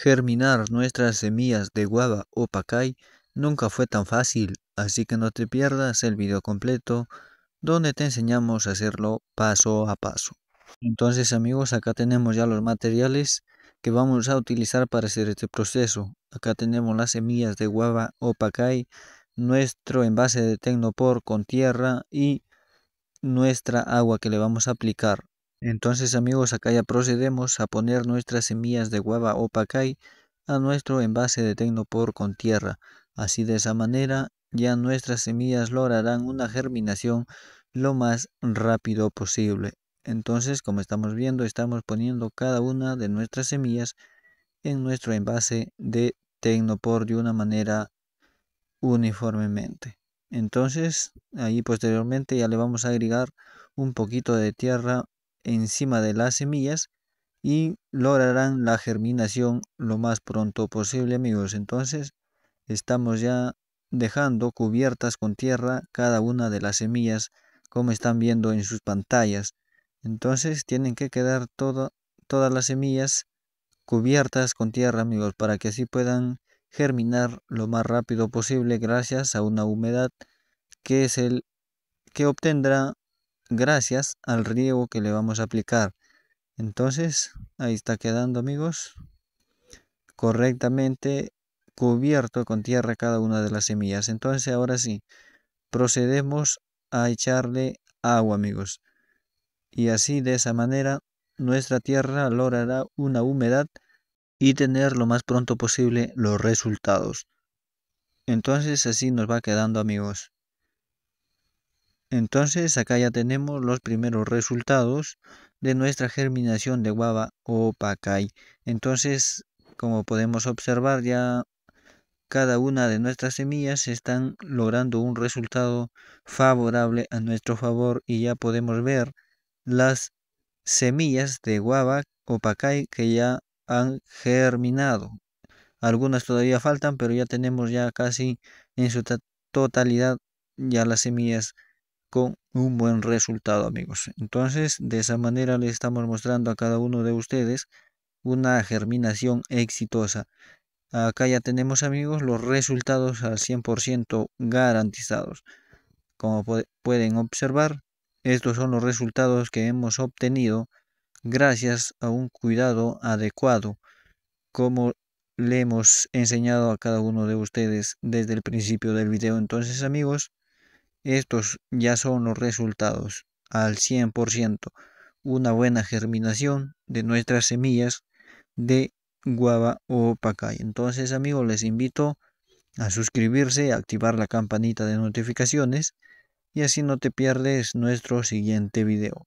Germinar nuestras semillas de guava o pacay nunca fue tan fácil, así que no te pierdas el video completo donde te enseñamos a hacerlo paso a paso. Entonces amigos, acá tenemos ya los materiales que vamos a utilizar para hacer este proceso. Acá tenemos las semillas de guava o pacay, nuestro envase de Tecnopor con tierra y nuestra agua que le vamos a aplicar. Entonces amigos, acá ya procedemos a poner nuestras semillas de guava o pacay a nuestro envase de Tecnopor con tierra. Así de esa manera ya nuestras semillas lograrán una germinación lo más rápido posible. Entonces, como estamos viendo, estamos poniendo cada una de nuestras semillas en nuestro envase de Tecnopor de una manera uniformemente. Entonces, ahí posteriormente ya le vamos a agregar un poquito de tierra encima de las semillas y lograrán la germinación lo más pronto posible amigos. Entonces estamos ya dejando cubiertas con tierra cada una de las semillas como están viendo en sus pantallas. Entonces tienen que quedar todas las semillas cubiertas con tierra amigos para que así puedan germinar lo más rápido posible gracias a una humedad que es el que obtendrá gracias al riego que le vamos a aplicar. Entonces, ahí está quedando amigos, correctamente cubierto con tierra cada una de las semillas. Entonces, ahora sí, procedemos a echarle agua amigos. Y así, de esa manera, nuestra tierra logrará una humedad y tener lo más pronto posible los resultados. Entonces así nos va quedando amigos. Entonces acá ya tenemos los primeros resultados de nuestra germinación de guava o pacay. Entonces, como podemos observar, ya cada una de nuestras semillas están logrando un resultado favorable a nuestro favor y ya podemos ver las semillas de guava o pacay que ya han germinado. Algunas todavía faltan, pero ya tenemos ya casi en su totalidad ya las semillas con un buen resultado amigos entonces de esa manera le estamos mostrando a cada uno de ustedes una germinación exitosa acá ya tenemos amigos los resultados al 100% garantizados como pueden observar estos son los resultados que hemos obtenido gracias a un cuidado adecuado como le hemos enseñado a cada uno de ustedes desde el principio del video entonces amigos estos ya son los resultados al 100%, una buena germinación de nuestras semillas de guava o pacay. Entonces amigos, les invito a suscribirse, activar la campanita de notificaciones y así no te pierdes nuestro siguiente video.